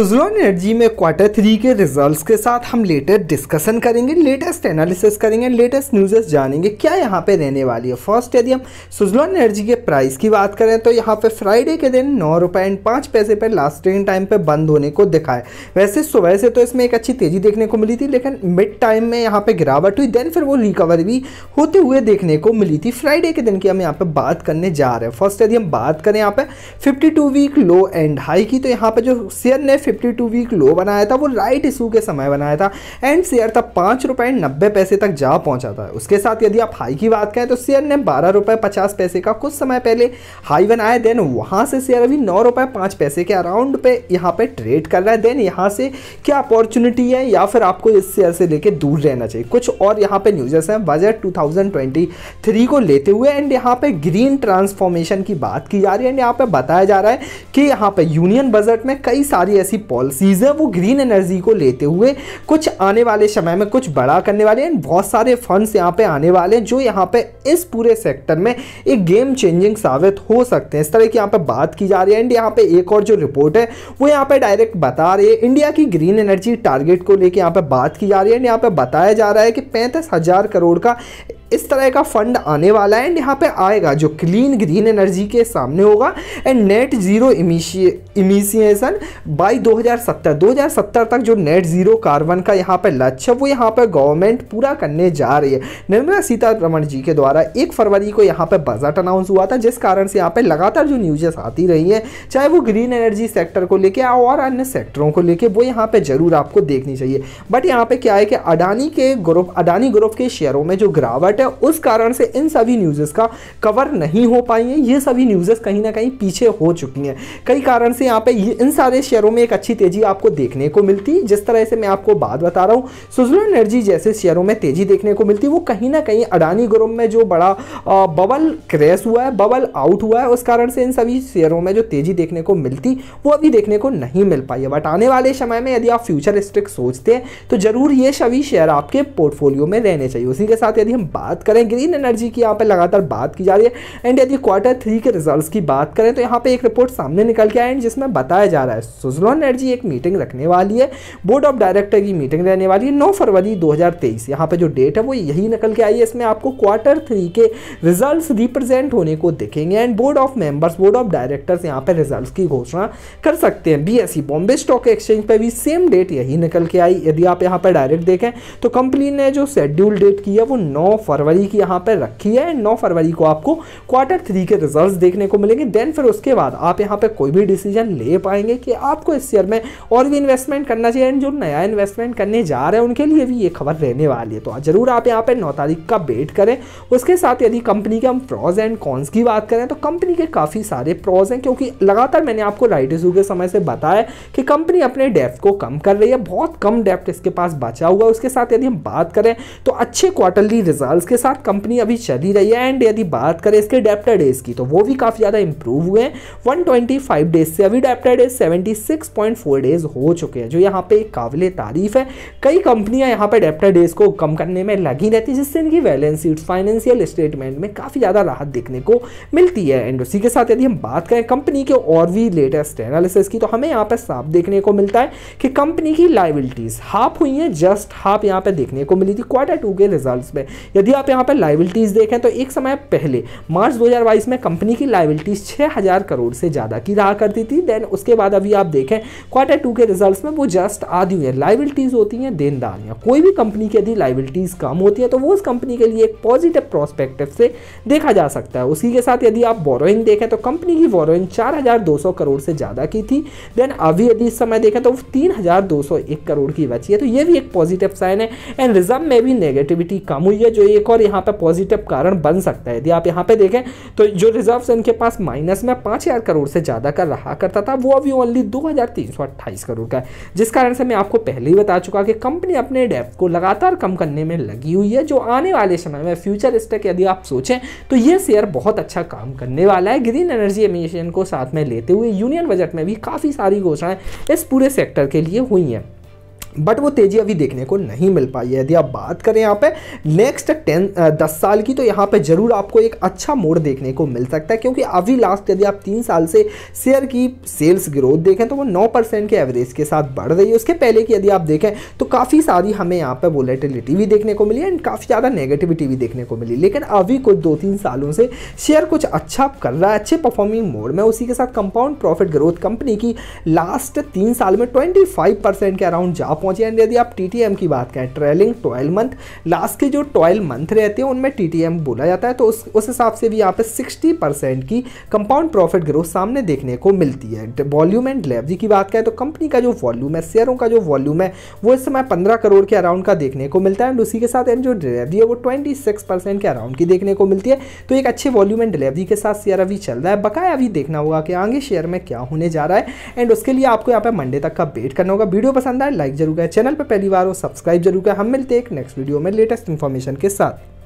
Suzlon energy में quarter three के results के साथ हम लेटेस्ट डिस्कशन करेंगे लेटेस्ट एनालिसिस करेंगे लेटेस्ट न्यूज़ेस जानेंगे क्या यहाँ पे रहने वाली है फर्स्ट यदि हम सुजलॉन एनर्जी के प्राइस की बात करें तो यहाँ पे फ्राइडे के दिन नौ रुपये एंड पाँच पैसे पर लास्टिंग टाइम पर बंद होने को दिखा है वैसे सुबह से तो इसमें एक अच्छी तेज़ी देखने को मिली थी लेकिन मिड टाइम में यहाँ पर गिरावट हुई देन फिर वो रिकवर भी होते हुए देखने को मिली थी फ्राइडे के दिन की हम यहाँ पर बात करने जा रहे हैं फर्स्ट यदि हम बात करें यहाँ पर fifty week low and high की तो यहाँ पर जो शेयर ने फिफ्टी टू वीक लो बनाया था वो राइट इशू के समय बनाया था एंड शेयर तब पाँच रुपये नब्बे पैसे तक जा पहुंचा था उसके साथ यदि आप हाई की बात करें तो शेयर ने बारह रुपये पचास पैसे का कुछ समय पहले हाई बनाया देन वहाँ से शेयर अभी नौ रुपये पाँच पैसे के अराउंड पे यहाँ पे ट्रेड कर रहा है देन यहाँ से क्या अपॉर्चुनिटी है या फिर आपको इस शेयर से लेकर दूर रहना चाहिए कुछ और यहाँ पर न्यूजर्स हैं बजट टू को लेते हुए एंड यहाँ पर ग्रीन ट्रांसफॉर्मेशन की बात की जा रही है एंड यहाँ पर बताया जा रहा है कि यहाँ पर यूनियन बजट में कई सारी ऐसी जैसी पॉलिसीज़ है वो ग्रीन एनर्जी को लेते हुए कुछ आने वाले समय में कुछ बड़ा करने वाले हैं बहुत सारे फंड्स यहाँ पे आने वाले हैं जो यहाँ पे इस पूरे सेक्टर में एक गेम चेंजिंग साबित हो सकते हैं इस तरह की यहाँ पे बात की जा रही है एंड यहाँ पे एक और जो रिपोर्ट है वो यहाँ पे डायरेक्ट बता रही है इंडिया की ग्रीन एनर्जी टारगेट को लेकर यहाँ पे बात की जा रही है एंड यहाँ पे बताया जा रहा है कि पैंतीस करोड़ का इस तरह का फंड आने वाला है एंड यहाँ पे आएगा जो क्लीन ग्रीन एनर्जी के सामने होगा and net zero emission by 2070 2070 तक जो नेट ज़ीरो कार्बन का यहाँ पे लक्ष्य है वो यहाँ पे गवर्नमेंट पूरा करने जा रही है निर्मला सीतारमण जी के द्वारा एक फरवरी को यहाँ पे बजट अनाउंस हुआ था जिस कारण से यहाँ पे लगातार जो न्यूजेस आती रही हैं चाहे वो ग्रीन एनर्जी सेक्टर को लेकर आओ और अन्य सेक्टरों को लेकर वो यहाँ पे ज़रूर आपको देखनी चाहिए बट यहाँ पे क्या है कि अडानी के ग्रुप अडानी ग्रुप के शेयरों में जो गिरावट है उस कारण से इन सभी न्यूज़ेस का कवर नहीं हो पाई हैं ये सभी न्यूज़ेस कहीं ना कहीं पीछे हो चुकी हैं कई कारण से यहाँ पे इन सारे शेयरों में एक अच्छी तेज़ी आपको देखने को मिलती है जिस तरह से मैं आपको बात बता रहा हूँ सुजलन एनर्जी जैसे शेयरों में तेज़ी देखने को मिलती वो कहीं ना कहीं अडानी ग्रुप में जो बड़ा बबल क्रैश हुआ है बबल आउट हुआ है उस कारण से इन सभी शेयरों में जो तेज़ी देखने को मिलती वो अभी देखने को नहीं मिल पाई है बट आने वाले समय में यदि आप फ्यूचरिस्टिक सोचते हैं तो ज़रूर ये सभी शेयर आपके पोर्टफोलियो में रहने चाहिए उसी के साथ यदि हम बात बात करें ग्रीन एनर्जी की यहाँ पर लगातार बात की जा रही है एंड यदि क्वार्टर थ्री के रिजल्ट की बात करें तो यहाँ पर एक रिपोर्ट सामने निकल के आए जिसमें बताया जा रहा है सुजलॉन एनर्जी एक मीटिंग रखने वाली है बोर्ड ऑफ डायरेक्टर की मीटिंग रहने वाली है नौ फरवरी दो हज़ार तेईस यहाँ पर जो डेट है वो यही निकल के आई है इसमें आपको क्वार्टर थ्री के रिजल्ट रिप्रेजेंट होने को दिखेंगे and board of members board of directors यहाँ पर रिजल्ट की घोषणा कर सकते हैं बीएसई बॉम्बे स्टॉक एक्सचेंज पर भी सेम डेट यही निकल के आई यदि आप यहाँ पर डायरेक्ट देखें तो कंपनी ने जो शेड्यूल डेट की है वो नौ फरवरी फरवरी की यहाँ पर रखी है एंड नौ फरवरी को आपको क्वार्टर थ्री के रिजल्ट देखने को मिलेंगे देन फिर उसके बाद आप यहाँ पर कोई भी डिसीजन ले पाएंगे कि आपको इस शेयर में और भी इन्वेस्टमेंट करना चाहिए एंड जो नया इन्वेस्टमेंट करने जा रहे हैं उनके लिए भी ये खबर रहने वाली है तो ज़रूर आप यहाँ पर नौ तारीख का वेट करें उसके साथ यदि कंपनी के हम प्रॉज एंड कॉन्स की बात करें तो कंपनी के काफ़ी सारे प्रॉज हैं क्योंकि लगातार मैंने आपको राइट इशू के समय से बताया कि कंपनी अपने डेप्थ को कम कर रही है बहुत कम डेप्थ इसके पास बचा हुआ है उसके साथ यदि हम बात करें तो अच्छे क्वार्टरली रिजल्ट इसके साथ कंपनी अभी चली रही है एंड यदि बात करें इसके डेप्टर डेज की तो वो भी काफ़ी ज़्यादा इंप्रूव हुए हैं वन डेज से अभी डेप्टर डेज सेवेंटी डेज हो चुके हैं जो यहाँ पे काबिल तारीफ है कई कंपनियाँ यहाँ पर डेप्टर डेज को कम करने में लगी रहती है जिससे इनकी बैलेंस शीट फाइनेंशियल स्टेटमेंट में काफ़ी ज़्यादा राहत देखने को मिलती है एंड उसी के साथ यदि हम बात करें कंपनी के और भी लेटेस्ट एनालिसिस की तो हमें यहाँ पर साफ देखने को मिलता है कि कंपनी की लाइबिलिटीज़ हाफ हुई हैं जस्ट हाफ यहाँ पे देखने को मिली थी क्वार्टर टू के रिजल्ट्स में यदि यदि आप यहाँ पर लाइबिलिटीज़ देखें तो एक समय पहले मार्च 2022 में कंपनी की लाइबिलिटीज़ छः करोड़ से ज़्यादा की रहा करती थी देन उसके बाद अभी आप देखें क्वार्टर टू के रिजल्ट में वो जस्ट आधी हुई है लाइबिलिटीज़ होती हैं देनदारियाँ कोई भी कंपनी की यदि लाइबिलिटीज़ कम होती है तो वो उस कंपनी के लिए एक पॉजिटिव प्रोस्पेक्टिव से देखा जा सकता है उसी के साथ यदि आप बोरोइंग देखें तो कंपनी की बोरोइंग 4,200 करोड़ से ज़्यादा की थी देन अभी यदि इस समय देखें तो तीन एक करोड़ की बची है तो ये भी एक पॉजिटिव साइन है एंड रिजर्व में भी नेगेटिविटी कम हुई है जो ये एक और यहाँ पर पॉजिटिव कारण बन सकता है यदि आप यहाँ पर देखें तो जो रिजर्व इनके पास माइनस में पाँच हज़ार करोड़ से ज़्यादा का रहा करता था वो अभी ओनली दो हज़ार तीन सौ अट्ठाईस करोड़ का है जिस कारण से मैं आपको पहले ही बता चुका कि कंपनी अपने डेप को लगातार कम करने में लगी हुई है जो आने वाले समय में फ्यूचर स्टेक यदि आप सोचें तो ये शेयर बहुत अच्छा काम करने वाला है ग्रीन एनर्जी एमिशन को साथ में लेते हुए यूनियन बजट में भी काफ़ी सारी घोषणाएं इस पूरे सेक्टर के लिए हुई हैं बट वो तेज़ी अभी देखने को नहीं मिल पाई है यदि आप बात करें यहाँ पे नेक्स्ट टेन दस साल की तो यहाँ पे ज़रूर आपको एक अच्छा मोड़ देखने को मिल सकता है क्योंकि अभी लास्ट यदि आप तीन साल से शेयर की सेल्स ग्रोथ देखें तो वो नौ परसेंट के एवरेज के साथ बढ़ रही है उसके पहले की यदि आप देखें तो काफ़ी सारी हमें यहाँ पर वोलेटिलिटी भी देखने को मिली एंड काफ़ी ज़्यादा नेगेटिविटी भी देखने को मिली लेकिन अभी कुछ दो तीन सालों से शेयर कुछ अच्छा कर रहा है अच्छे परफॉर्मिंग मोड में उसी के साथ कंपाउंड प्रॉफिट ग्रोथ कंपनी की लास्ट तीन साल में ट्वेंटी के अराउंड जा पहुंचे एंड यदि आप टी की बात करें ट्रेलिंग ट्वेल्व मंथ लास्ट के जो ट्वेल्व मंथ रहते हैं उनमें टी बोला जाता है तो उस हिसाब से भी यहाँ पे सिक्सटी परसेंट की कंपाउंड प्रॉफिट ग्रोथ सामने देखने को मिलती है वॉल्यूम एंड लेवजी की बात करें तो कंपनी का जो वॉल्यूम है शेयरों का जो वॉल्यूम है वो इस समय पंद्रह करोड़ के अराउंड का देखने को मिलता है एंड उसी के साथ एंड जो डिलेवरी है वो ट्वेंटी सिक्स परसेंट के अराउंड की देखने को मिलती है तो एक अच्छे वॉल्यूम एंड डिलेवरी के साथ शेयर अभी चल रहा है बकाया अभी देखना होगा कि आगे शेयर में क्या होने जा रहा है एंड उसके लिए आपको यहाँ पर मंडे तक का वेट करना होगा वीडियो पसंद आए लाइक जरूर जरूर करें चैनल पर पहली बार हो सब्सक्राइब जरूर करें हम मिलते हैं एक नेक्स्ट वीडियो में लेटेस्ट इन्फॉर्मेशन के साथ